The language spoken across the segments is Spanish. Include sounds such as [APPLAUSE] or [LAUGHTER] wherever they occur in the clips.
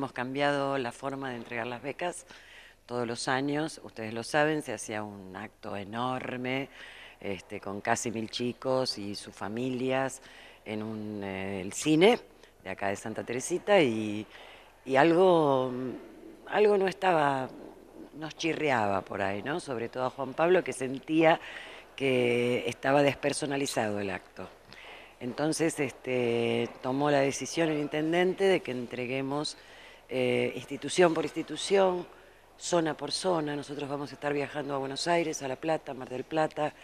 Hemos cambiado la forma de entregar las becas todos los años, ustedes lo saben, se hacía un acto enorme este, con casi mil chicos y sus familias en eh, el cine de acá de Santa Teresita y, algo, mm, algo no estaba, nos chirreaba por ahí, ¿no? Sobre todo a Juan Pablo que sentía que estaba despersonalizado el acto. Entonces este, tomó la decisión el intendente de que entreguemos eh, institución por institución, zona por zona. Nosotros vamos a estar viajando a Buenos Aires, a La Plata, Mar del Plata,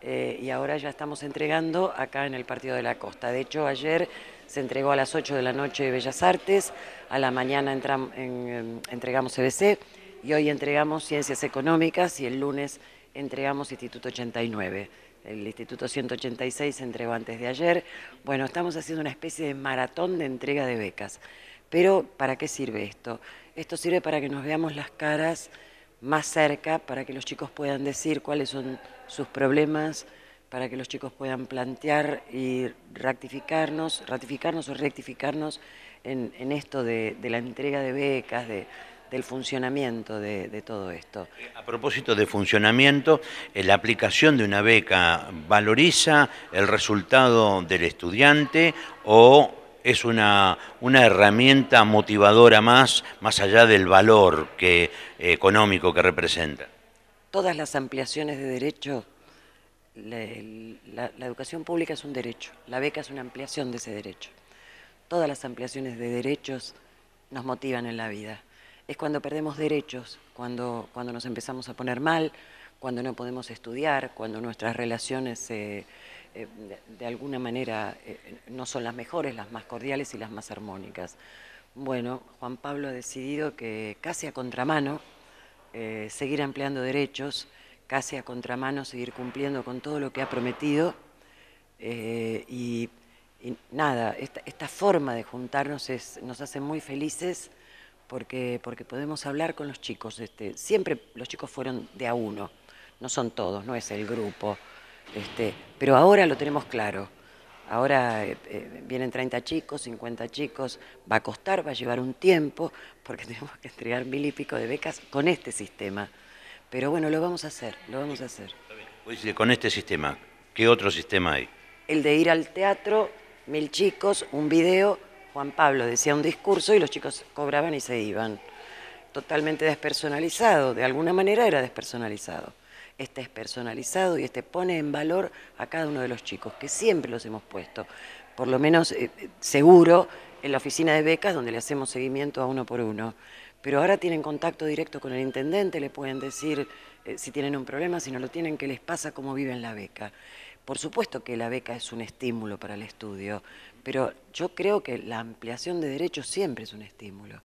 eh, y ahora ya estamos entregando acá en el Partido de la Costa. De hecho, ayer se entregó a las 8 de la noche Bellas Artes, a la mañana em, entregamos CBC, y hoy entregamos Ciencias Económicas y el lunes entregamos Instituto 89. El Instituto 186 se entregó antes de ayer. Bueno, estamos haciendo una especie de maratón de entrega de becas. Pero ¿para qué sirve esto? Esto sirve para que nos veamos las caras más cerca, para que los chicos puedan decir cuáles son sus problemas, para que los chicos puedan plantear y ratificarnos, ratificarnos o rectificarnos en, esto de, la entrega de becas, del funcionamiento de, de, todo esto. A propósito de funcionamiento, eh, la aplicación de una beca valoriza el resultado del estudiante o es una, una herramienta motivadora más, más allá del valor que, eh, económico que representa. Todas las ampliaciones de derechos la, educación pública es un derecho, la beca es una ampliación de ese derecho. Todas las ampliaciones de derechos nos motivan en la vida. Es cuando perdemos derechos, cuando, cuando nos empezamos a poner mal, cuando no podemos estudiar, cuando nuestras relaciones se... Eh, de, alguna manera eh, no son las mejores, las más cordiales y las más armónicas. Bueno, Juan Pablo ha decidido que casi a contramano eh, seguir ampliando derechos, casi a contramano seguir cumpliendo con todo lo que ha prometido y, nada, esta, forma de juntarnos nos hace muy felices porque, podemos hablar con los chicos. Este, siempre los chicos fueron de a uno, no son todos, no es el grupo. Este, pero ahora lo tenemos claro. Ahora eh, eh, vienen 30 chicos, 50 chicos, va a costar, va a llevar un tiempo, porque [LAUGHS] tenemos que entregar mil y pico de becas con este sistema. Pero bueno, lo vamos a hacer, lo vamos a hacer. Con este sistema, ¿qué otro sistema hay? El de ir al teatro, mil chicos, un video, Juan Pablo decía un discurso y los chicos cobraban y se iban. Totalmente despersonalizado, de alguna manera era despersonalizado este es personalizado y este pone en valor a cada uno de los chicos, que siempre los hemos puesto, por lo menos eh, seguro en la oficina de becas donde le hacemos seguimiento a uno por uno. Pero ahora tienen contacto directo con el intendente, le pueden decir eh, si tienen un problema, si no lo tienen, qué les pasa, cómo viven la beca. Por supuesto que la beca es un estímulo para el estudio, pero yo creo que la ampliación de derechos siempre es un estímulo.